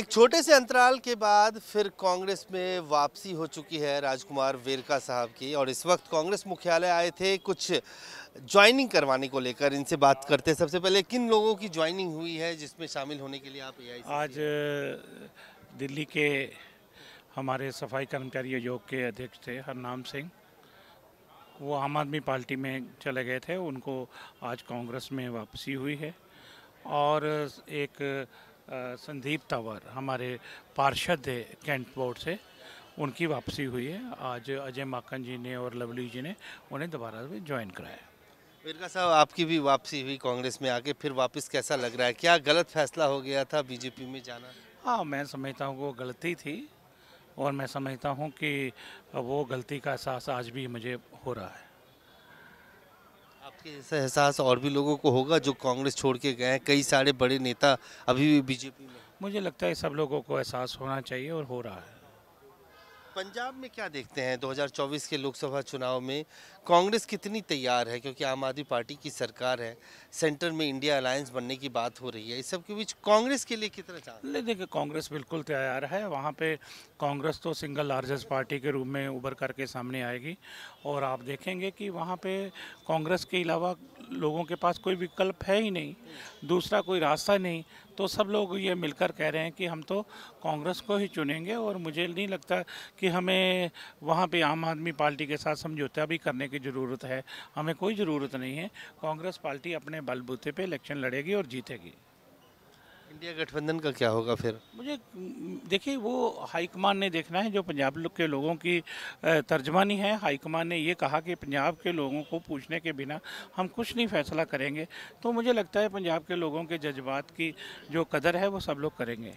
एक छोटे से अंतराल के बाद फिर कांग्रेस में वापसी हो चुकी है राजकुमार वेरका साहब की और इस वक्त कांग्रेस मुख्यालय आए थे कुछ ज्वाइनिंग करवाने को लेकर इनसे बात करते हैं सबसे पहले किन लोगों की ज्वाइनिंग हुई है जिसमें शामिल होने के लिए आप आज दिल्ली के हमारे सफाई कर्मचारी योग के अध्यक्ष थे हरनाम सिंह वो आम आदमी पार्टी में चले गए थे उनको आज कांग्रेस में वापसी हुई है और एक संदीप तंवर हमारे पार्षद है कैंट बोर्ड से उनकी वापसी हुई है आज अजय माकन जी ने और लवली जी ने उन्हें दोबारा ज्वाइन कराया मिर्जा साहब आपकी भी वापसी हुई कांग्रेस में आके फिर वापस कैसा लग रहा है क्या गलत फैसला हो गया था बीजेपी में जाना हाँ मैं समझता हूँ वो गलती थी और मैं समझता हूँ कि वो गलती का एहसास आज भी मुझे हो रहा है आपके ऐसा एहसास और भी लोगों को होगा जो कांग्रेस छोड़ के गए हैं कई सारे बड़े नेता अभी भी बीजेपी में मुझे लगता है सब लोगों को एहसास होना चाहिए और हो रहा है पंजाब में क्या देखते हैं 2024 के लोकसभा चुनाव में कांग्रेस कितनी तैयार है क्योंकि आम आदमी पार्टी की सरकार है सेंटर में इंडिया अलायंस बनने की बात हो रही है इस सब के बीच कांग्रेस के लिए कितना चांस नहीं देखिए कांग्रेस बिल्कुल तैयार है वहाँ पे कांग्रेस तो सिंगल लार्जेस्ट पार्टी के रूप में उभर करके सामने आएगी और आप देखेंगे कि वहाँ पर कांग्रेस के अलावा लोगों के पास कोई विकल्प है ही नहीं दूसरा कोई रास्ता नहीं तो सब लोग ये मिलकर कह रहे हैं कि हम तो कांग्रेस को ही चुनेंगे और मुझे नहीं लगता कि हमें वहाँ पे आम आदमी पार्टी के साथ समझौता भी करने की ज़रूरत है हमें कोई ज़रूरत नहीं है कांग्रेस पार्टी अपने बलबूते पे इलेक्शन लड़ेगी और जीतेगी इंडिया गठबंधन का क्या होगा फिर मुझे देखिए वो हाईकमान ने देखना है जो पंजाब लोग के लोगों की तर्जमानी है हाईकमान ने ये कहा कि पंजाब के लोगों को पूछने के बिना हम कुछ नहीं फैसला करेंगे तो मुझे लगता है पंजाब के लोगों के जज्बात की जो कदर है वो सब लोग करेंगे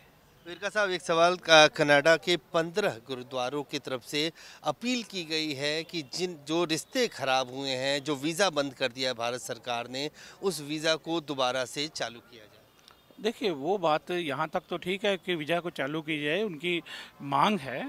वीरका साहब एक सवाल कनाडा के पंद्रह गुरुद्वारों की तरफ से अपील की गई है कि जिन जो रिश्ते खराब हुए हैं जो वीज़ा बंद कर दिया भारत सरकार ने उस वीज़ा को दोबारा से चालू किया जाए देखिए वो बात यहाँ तक तो ठीक है कि वीज़ा को चालू की जाए उनकी मांग है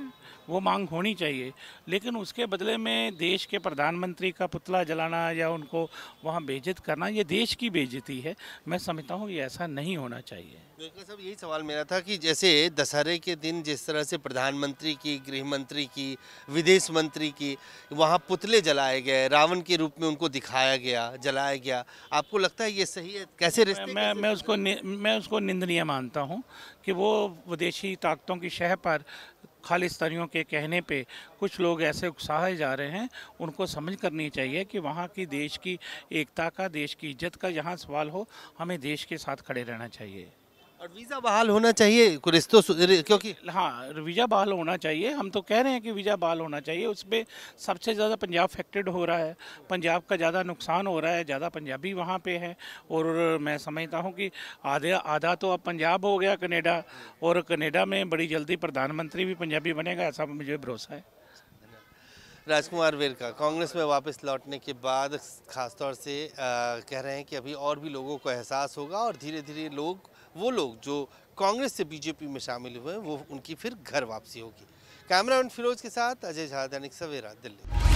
वो मांग होनी चाहिए लेकिन उसके बदले में देश के प्रधानमंत्री का पुतला जलाना या उनको वहाँ बेजित करना ये देश की बेजती है मैं समझता हूँ ये ऐसा नहीं होना चाहिए डॉक्टर यही सवाल मेरा था कि जैसे दशहरे के दिन जिस तरह से प्रधानमंत्री की गृह मंत्री की विदेश मंत्री की वहाँ पुतले जलाए गए रावण के रूप में उनको दिखाया गया जलाया गया आपको लगता है ये सही है कैसे रिश्ते मैं, मैं उसको मैं उसको निंदनीय मानता हूँ कि वो विदेशी ताकतों की शह पर खालिस्तानियों के कहने पे कुछ लोग ऐसे उकसाए जा रहे हैं उनको समझ करनी चाहिए कि वहाँ की देश की एकता का देश की इज्जत का यहाँ सवाल हो हमें देश के साथ खड़े रहना चाहिए और वीज़ा बहाल होना चाहिए रिश्तों क्योंकि हाँ वीज़ा बहाल होना चाहिए हम तो कह रहे हैं कि वीज़ा बहाल होना चाहिए उसमें सबसे ज़्यादा पंजाब अफेक्टेड हो रहा है पंजाब का ज़्यादा नुकसान हो रहा है ज़्यादा पंजाबी वहाँ पे हैं और मैं समझता हूँ कि आधा आधा तो अब पंजाब हो गया कनेडा और कनेडा में बड़ी जल्दी प्रधानमंत्री भी पंजाबी बनेगा ऐसा मुझे भरोसा है राजकुमार वेरका कांग्रेस में वापस लौटने के बाद खासतौर से आ, कह रहे हैं कि अभी और भी लोगों को एहसास होगा और धीरे धीरे लोग वो लोग जो कांग्रेस से बीजेपी में शामिल हुए हैं वो उनकी फिर घर वापसी होगी कैमरा मैन फिरोज के साथ अजय झा दैनिक सवेरा दिल्ली